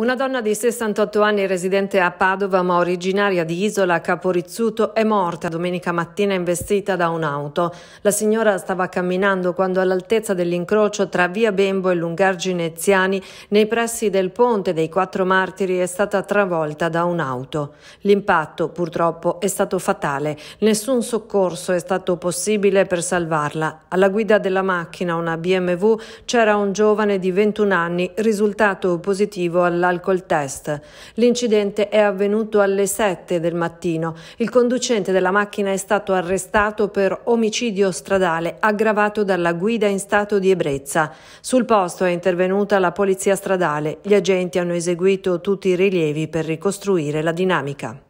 Una donna di 68 anni residente a Padova ma originaria di Isola Caporizzuto è morta domenica mattina investita da un'auto. La signora stava camminando quando all'altezza dell'incrocio tra via Bembo e Lungargineziani nei pressi del ponte dei Quattro Martiri è stata travolta da un'auto. L'impatto purtroppo è stato fatale. Nessun soccorso è stato possibile per salvarla. Alla guida della macchina, una BMW, c'era un giovane di 21 anni risultato positivo alla alcol test. L'incidente è avvenuto alle 7 del mattino. Il conducente della macchina è stato arrestato per omicidio stradale aggravato dalla guida in stato di ebbrezza. Sul posto è intervenuta la polizia stradale. Gli agenti hanno eseguito tutti i rilievi per ricostruire la dinamica.